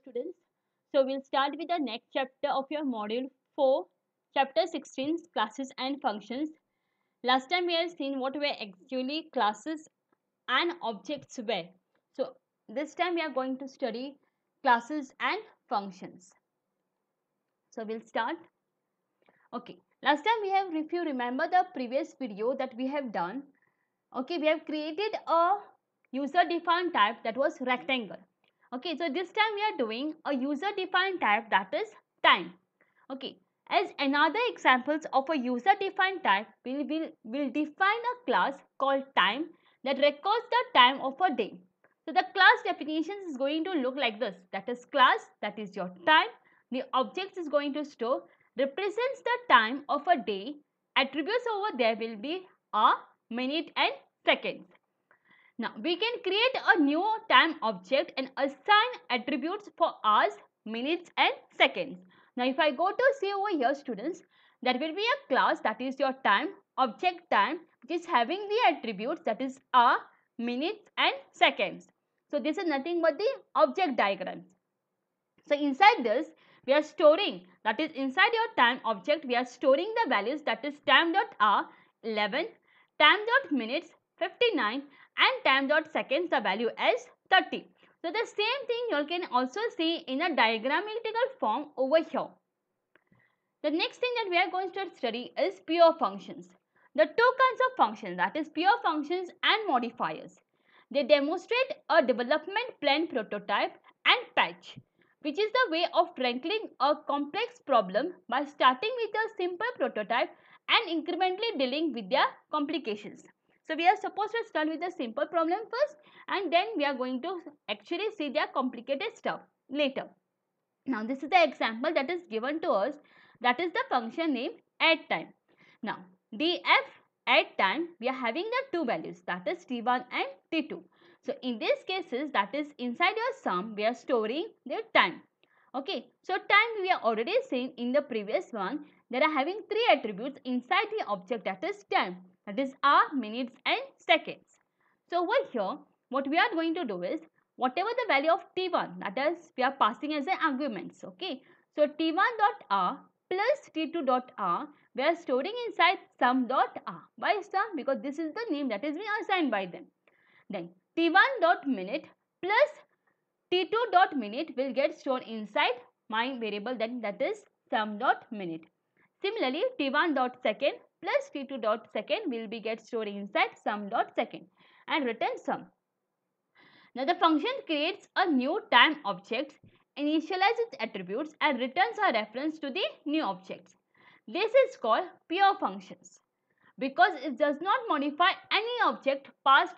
students. So we'll start with the next chapter of your module 4, chapter 16, classes and functions. Last time we have seen what were actually classes and objects were. So this time we are going to study classes and functions. So we'll start. Okay. Last time we have, if you remember the previous video that we have done, okay, we have created a user defined type that was rectangle Okay, so this time we are doing a user defined type that is time. Okay, as another examples of a user defined type, we will we'll, we'll define a class called time that records the time of a day. So the class definitions is going to look like this. That is class, that is your time. The objects is going to store represents the time of a day. Attributes over there will be a minute and seconds. Now we can create a new time object and assign attributes for hours, minutes and seconds. Now if I go to see over here students, there will be a class that is your time, object time which is having the attributes that is hour, minutes and seconds. So this is nothing but the object diagrams. So inside this we are storing that is inside your time object we are storing the values that is time.hour 11, time.minutes 59 and time dot seconds the value as 30. So the same thing you can also see in a diagrammatical form over here. The next thing that we are going to study is pure functions. The two kinds of functions that is pure functions and modifiers. They demonstrate a development plan prototype and patch which is the way of tackling a complex problem by starting with a simple prototype and incrementally dealing with their complications. So we are supposed to start with the simple problem first and then we are going to actually see their complicated stuff later. Now this is the example that is given to us that is the function name at time. Now df at time we are having the two values that is t1 and t2. So in these cases that is inside your sum we are storing the time. Okay, so time we are already seen in the previous one. There are having three attributes inside the object that is time. That is hour, minutes and seconds. So over here, what we are going to do is, whatever the value of t1, that is we are passing as an arguments. Okay, so t1 dot r plus t2 dot r, we are storing inside sum dot r. Why sum? Because this is the name that is being assigned by them. Then t1 dot minute plus t2 dot minute will get stored inside my variable then that is sum dot minute. Similarly, t1 dot second plus t2 dot second will be get stored inside sum dot second and return sum. Now the function creates a new time object, initializes its attributes and returns a reference to the new objects. This is called pure functions because it does not modify any object passed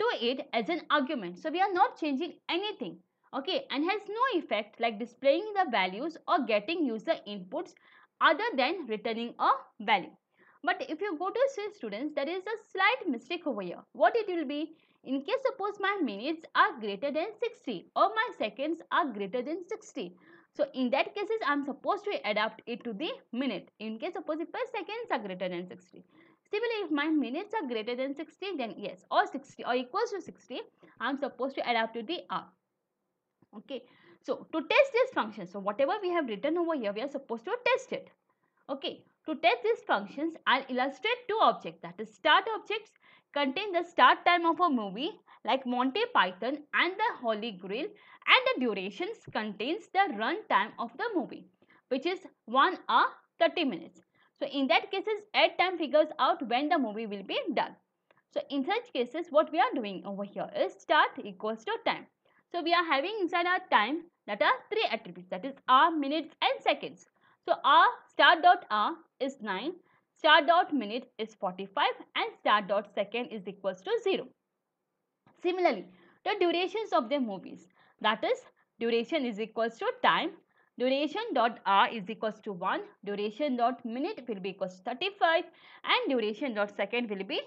to it as an argument. So we are not changing anything okay and has no effect like displaying the values or getting user inputs other than returning a value. But if you go to see students there is a slight mistake over here. What it will be in case suppose my minutes are greater than 60 or my seconds are greater than 60. So in that cases I am supposed to adapt it to the minute in case suppose if my seconds are greater than 60. Similarly, if my minutes are greater than 60, then yes, or 60 or equals to 60, I'm supposed to adapt to the R. Okay. So, to test this function, so whatever we have written over here, we are supposed to test it. Okay. To test these functions, I'll illustrate two objects that is start objects contain the start time of a movie like Monty Python and the Holy Grail and the durations contains the run time of the movie which is 1 hour 30 minutes. So in that cases, add time figures out when the movie will be done. So in such cases, what we are doing over here is start equals to time. So we are having inside our time that are three attributes that is hour, minutes and seconds. So R start dot R is 9, start dot minute is 45 and start dot second is equals to 0. Similarly, the durations of the movies that is duration is equals to time duration dot hour is equals to 1, duration dot minute will be equals to 35 and duration dot second will be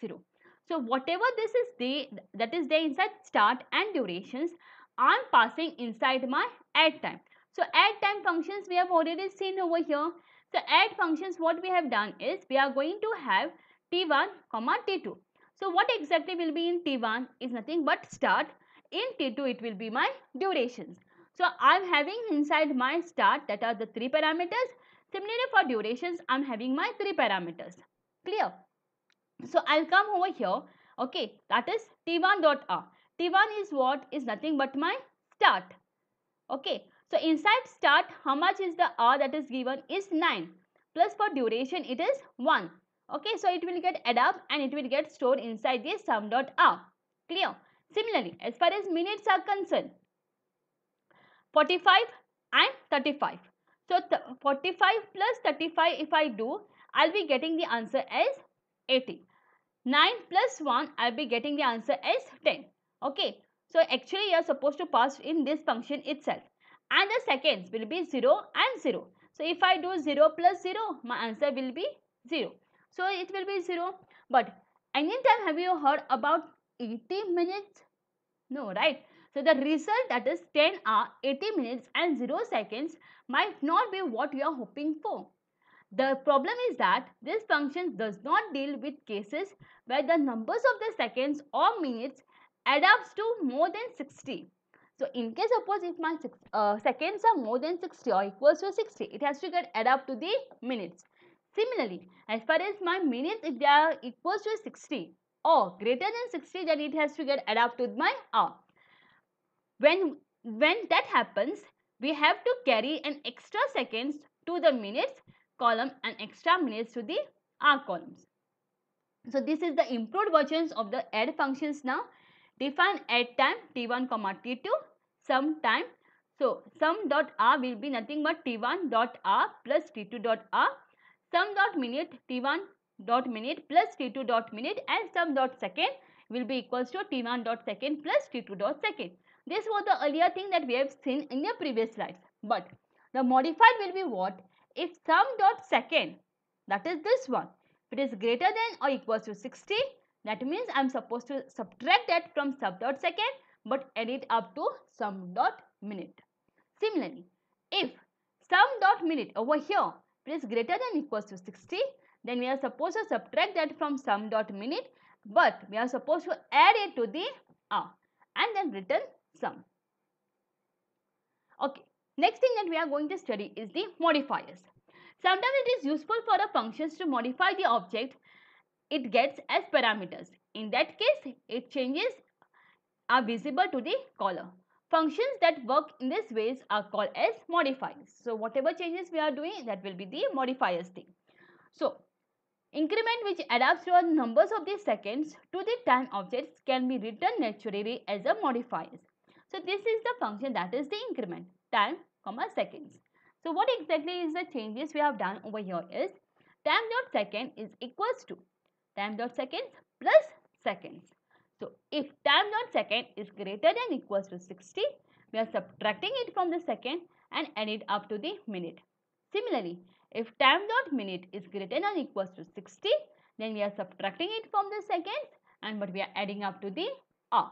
0. So whatever this is the that is there inside start and durations I am passing inside my add time. So add time functions we have already seen over here. So add functions what we have done is we are going to have t1 comma t2. So what exactly will be in t1 is nothing but start in t2 it will be my durations. So I'm having inside my start that are the three parameters. Similarly for durations, I'm having my three parameters. Clear? So I'll come over here. Okay, that is T1 dot R. T1 is what is nothing but my start. Okay, so inside start, how much is the R that is given is 9. Plus for duration, it is 1. Okay, so it will get add up and it will get stored inside the sum dot R. Clear? Similarly, as far as minutes are concerned, 45 and 35. So 45 plus 35 if I do, I'll be getting the answer as 80. 9 plus 1, I'll be getting the answer as 10. Okay. So actually you're supposed to pass in this function itself. And the seconds will be 0 and 0. So if I do 0 plus 0, my answer will be 0. So it will be 0. But anytime have you heard about 80 minutes? No, right? So the result that is 10 hour, 80 minutes and 0 seconds might not be what you are hoping for. The problem is that this function does not deal with cases where the numbers of the seconds or minutes add up to more than 60. So in case suppose if my six, uh, seconds are more than 60 or equals to 60, it has to get add up to the minutes. Similarly, as far as my minutes if they are equals to 60 or greater than 60 then it has to get add up to my hour. When, when that happens, we have to carry an extra seconds to the minutes column and extra minutes to the R columns. So this is the improved versions of the add functions now. Define add time t1 comma t2 sum time. So sum dot r will be nothing but t1 dot r plus t2 dot r sum dot minute t1 dot minute plus t2 dot minute and sum dot second will be equals to t1 dot second plus t2 dot second. This was the earlier thing that we have seen in the previous slides. But the modified will be what? If sum dot second, that is this one, if it is greater than or equals to 60, that means I am supposed to subtract that from sub dot second but add it up to sum dot minute. Similarly, if sum dot minute over here is greater than equals to 60, then we are supposed to subtract that from sum dot minute but we are supposed to add it to the hour ah, and then return sum. Okay, next thing that we are going to study is the modifiers. Sometimes it is useful for the functions to modify the object it gets as parameters. In that case, it changes are visible to the caller. Functions that work in this ways are called as modifiers. So whatever changes we are doing, that will be the modifiers thing. So increment which adapts to numbers of the seconds to the time objects can be written naturally as a modifiers. So this is the function that is the increment time comma seconds. So what exactly is the changes we have done over here is time dot second is equals to time dot seconds plus seconds. So if time dot second is greater than equals to 60, we are subtracting it from the second and add it up to the minute. Similarly, if time dot minute is greater than equals to 60, then we are subtracting it from the seconds and but we are adding up to the hour.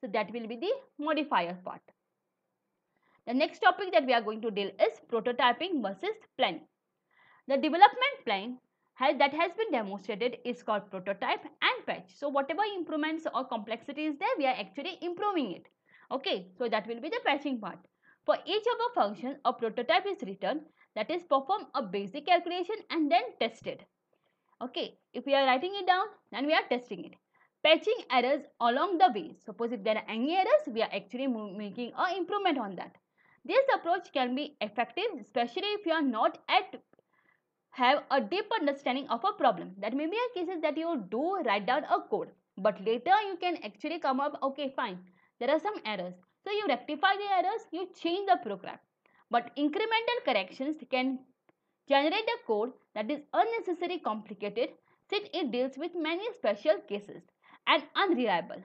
So that will be the modifier part. The next topic that we are going to deal is prototyping versus planning. The development plan has, that has been demonstrated is called prototype and patch. So whatever improvements or complexity is there, we are actually improving it. Okay, so that will be the patching part. For each of our function, a prototype is written that is perform a basic calculation and then tested. Okay, if we are writing it down, then we are testing it patching errors along the way. Suppose if there are any errors, we are actually making an improvement on that. This approach can be effective especially if you are not at have a deep understanding of a problem. That may be a cases that you do write down a code but later you can actually come up okay fine there are some errors. So you rectify the errors, you change the program. But incremental corrections can generate a code that is unnecessarily complicated since it deals with many special cases and unreliable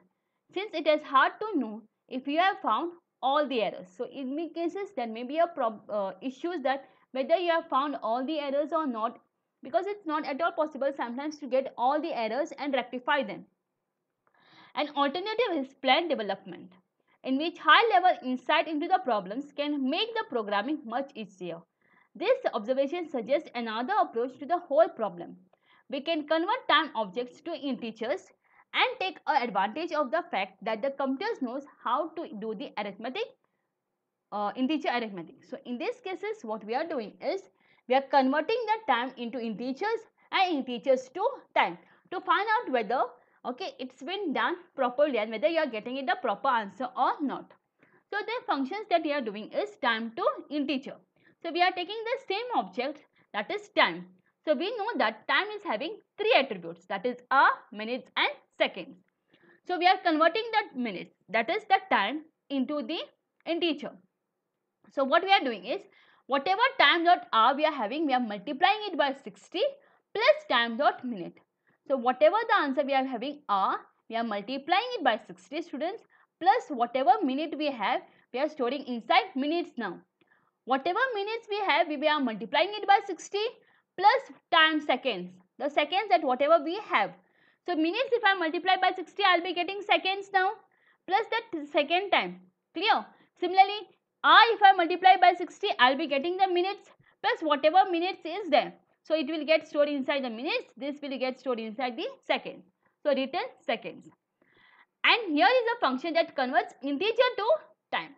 since it is hard to know if you have found all the errors. So in many cases there may be a uh, issues that whether you have found all the errors or not because it's not at all possible sometimes to get all the errors and rectify them. An alternative is plan development in which high level insight into the problems can make the programming much easier. This observation suggests another approach to the whole problem. We can convert time objects to integers and take advantage of the fact that the computers knows how to do the arithmetic uh, integer arithmetic. So in these cases what we are doing is we are converting the time into integers and integers to time to find out whether okay it's been done properly and whether you are getting it the proper answer or not. So the functions that we are doing is time to integer. So we are taking the same object that is time. So we know that time is having three attributes that is a minutes and seconds. So we are converting that minutes that is the time into the integer. So what we are doing is whatever time dot hour we are having we are multiplying it by 60 plus time dot minute. So whatever the answer we are having hour we are multiplying it by 60 students plus whatever minute we have we are storing inside minutes now. Whatever minutes we have we are multiplying it by 60 plus time seconds the seconds that whatever we have so minutes if I multiply by 60 I will be getting seconds now plus that second time clear. Similarly hour if I multiply by 60 I will be getting the minutes plus whatever minutes is there. So it will get stored inside the minutes this will get stored inside the seconds. So written seconds and here is a function that converts integer to time.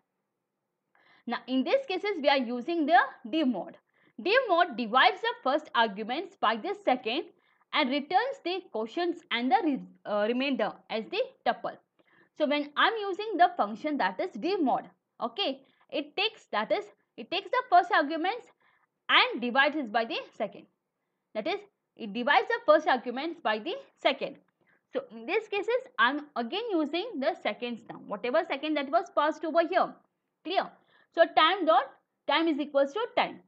Now in these cases we are using the div mode. Div mode divides the first arguments by the second and returns the quotients and the uh, remainder as the tuple. So when I'm using the function that is dmod, okay, it takes that is it takes the first arguments and divides it by the second. That is it divides the first arguments by the second. So in these cases, I'm again using the seconds now. Whatever second that was passed over here, clear. So time dot time is equals to time.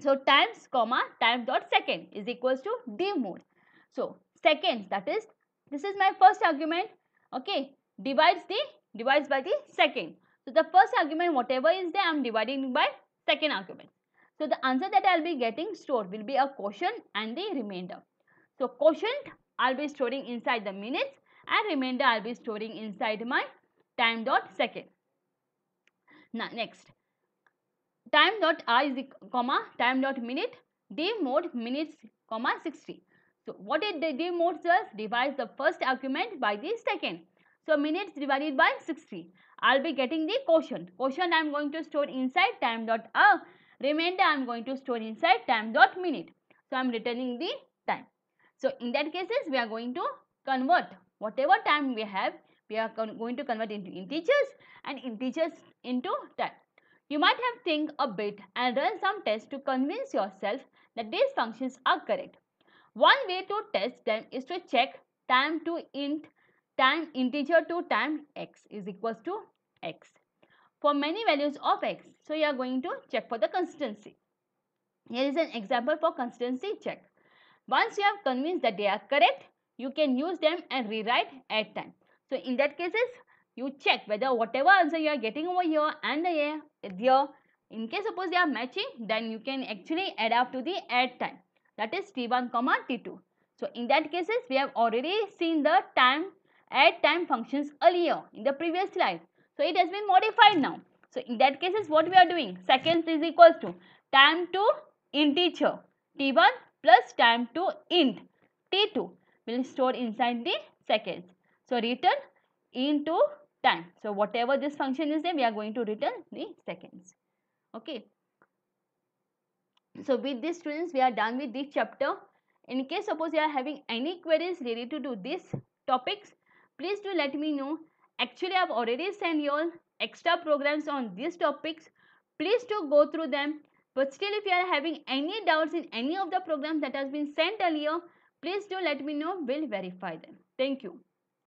So times comma time dot second is equals to d mode. So seconds that is this is my first argument okay divides the divides by the second. So the first argument whatever is there I am dividing by second argument. So the answer that I will be getting stored will be a quotient and the remainder. So quotient I will be storing inside the minutes and remainder I will be storing inside my time dot second. Now next time dot r is the comma time dot minute day mode minutes comma 60. So what did the day mode does? Divides the first argument by the second. So minutes divided by 60. I'll be getting the quotient. Quotient I'm going to store inside time dot hour. Remainder I'm going to store inside time dot minute. So I'm returning the time. So in that cases we are going to convert whatever time we have. We are going to convert into integers and integers into time. You might have think a bit and run some tests to convince yourself that these functions are correct. One way to test them is to check time to int time integer to time x is equals to x for many values of x. So you are going to check for the consistency. Here is an example for consistency check. Once you have convinced that they are correct, you can use them and rewrite at time. So in that cases, you check whether whatever answer you are getting over here and here, here in case suppose they are matching then you can actually add up to the add time that is t1 comma t2 so in that cases we have already seen the time add time functions earlier in the previous slide so it has been modified now so in that cases what we are doing seconds is equals to time to integer t1 plus time to int t2 will store inside the seconds so return into time. So whatever this function is there, we are going to return the seconds. Okay. So with this students, we are done with this chapter. In case suppose you are having any queries related to these topics, please do let me know. Actually, I have already sent you all extra programs on these topics. Please do go through them. But still, if you are having any doubts in any of the programs that has been sent earlier, please do let me know. We'll verify them. Thank you.